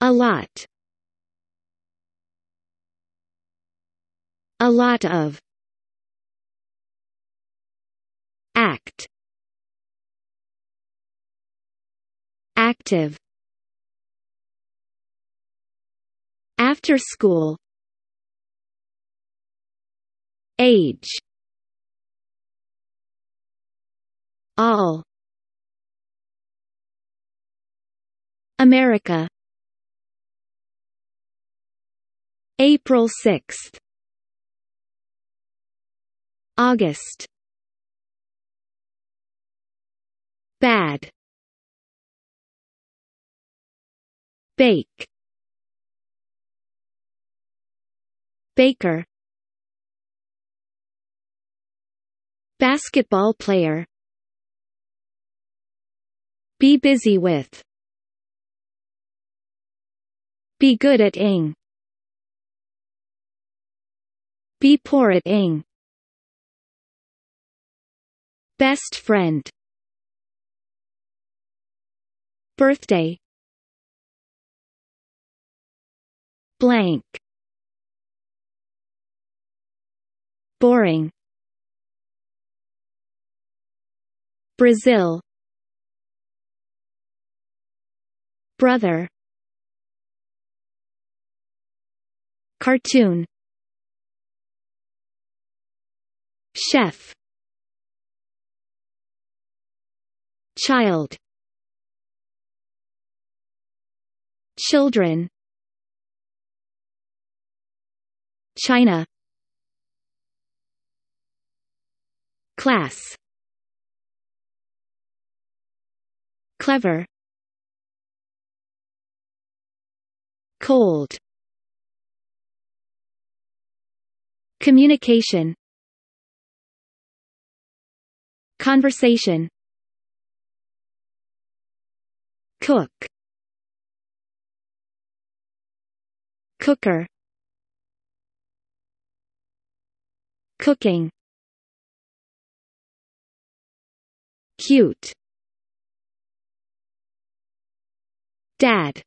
A lot. A lot of. Act. Active. After school. Age. All. America April 6 August Bad Bake Baker Basketball player Be busy with Be good at ing Poor Porat ing. Best friend Birthday Blank Boring Brazil Brother Cartoon Chef Child Children China Class Clever Cold Communication Conversation Cook Cooker Cooking Cute Dad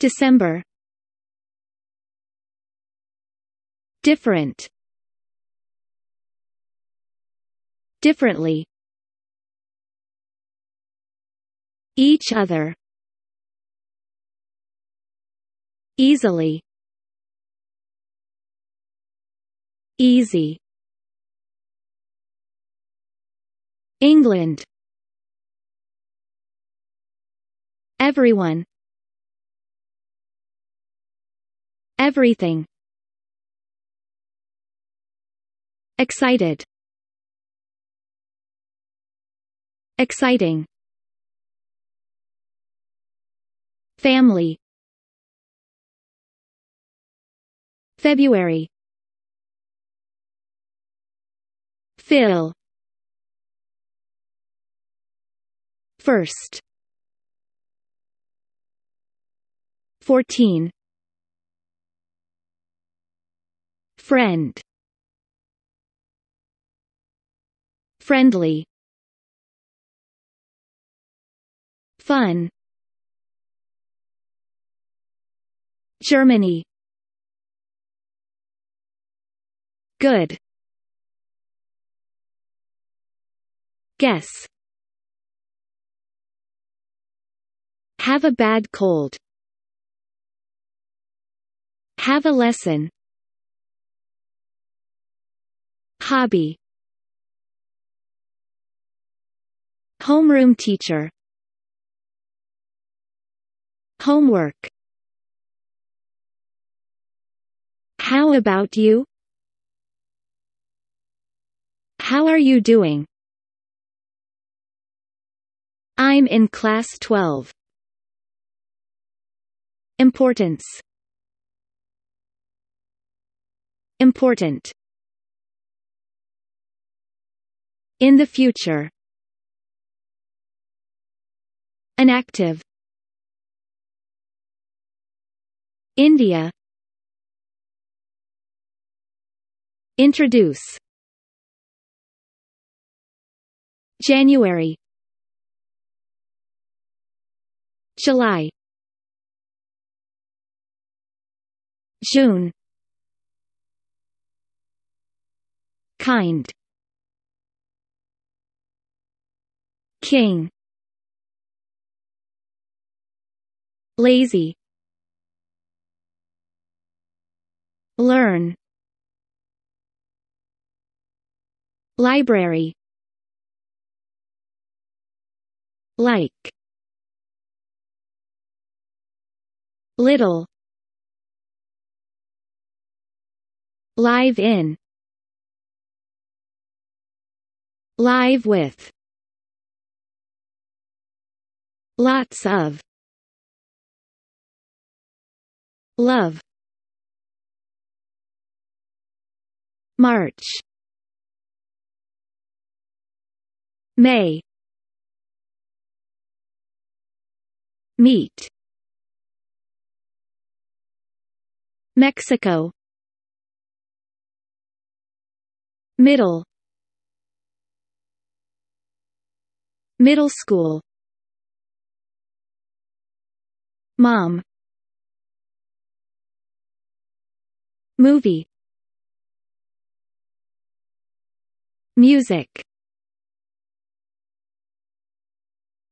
December Different differently each other easily easy England everyone everything excited Exciting Family February Phil First Fourteen Friend Friendly Fun Germany Good Guess Have a bad cold Have a lesson Hobby Homeroom teacher Homework How about you? How are you doing? I'm in class 12. Importance Important In the future An active India Introduce January July June Kind King Lazy Learn Library Like Little Live in Live with Lots of Love March May Meet Mexico Middle Middle school Mom Movie Music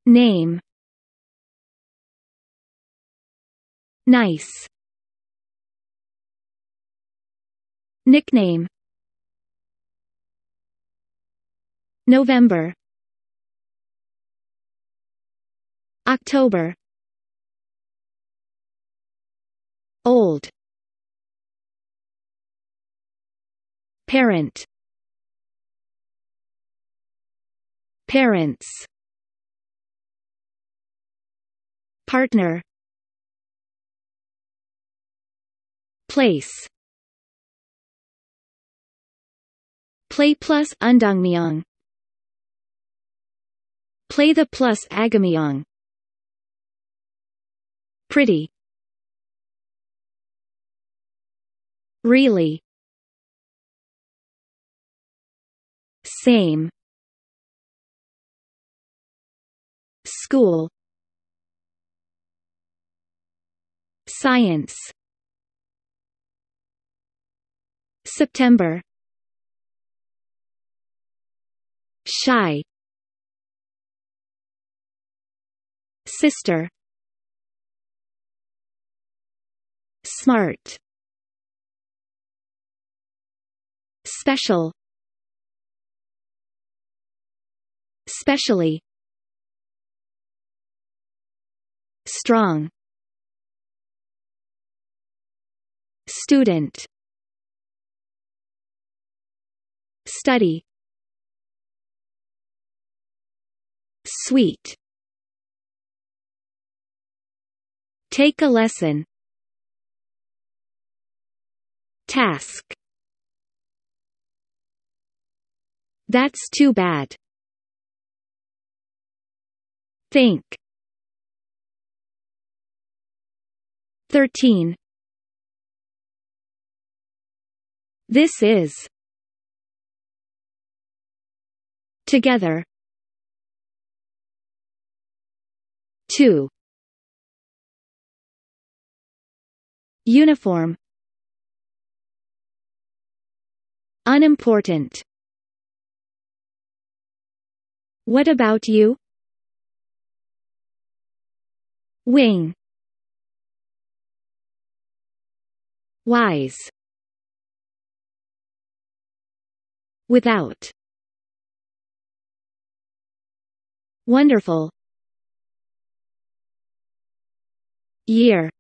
Name Nice Nickname November October Old Parent Parents Partner Place Play plus Undongmyeong Play the plus Agamyeong Pretty Really Same School Science September Shy Sister Smart Special Specially strong student study sweet take a lesson task that's too bad think 13 This is Together 2 Uniform Unimportant What about you? Wing wise without wonderful year